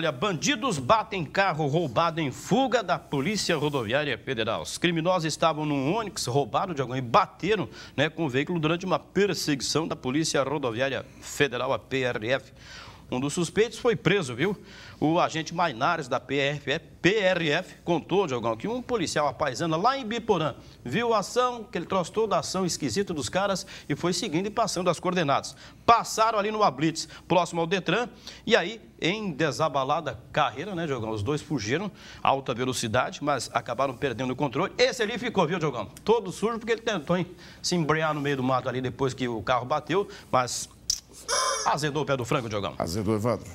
Olha, bandidos batem carro roubado em fuga da Polícia Rodoviária Federal. Os criminosos estavam num Onix, roubado de alguém, bateram né, com o veículo durante uma perseguição da Polícia Rodoviária Federal, a PRF. Um dos suspeitos foi preso, viu? O agente Mainares da PRF, é PRF contou, Diogão, que um policial apaisana lá em Biporã viu a ação, que ele trouxe toda a ação esquisita dos caras e foi seguindo e passando as coordenadas. Passaram ali no Ablitz, próximo ao Detran, e aí, em desabalada carreira, né, Diogão? Os dois fugiram a alta velocidade, mas acabaram perdendo o controle. Esse ali ficou, viu, Diogão? Todo sujo, porque ele tentou hein, se embrear no meio do mato ali depois que o carro bateu, mas Azedou o pé do frango, Diogão. Azedou, Evandro.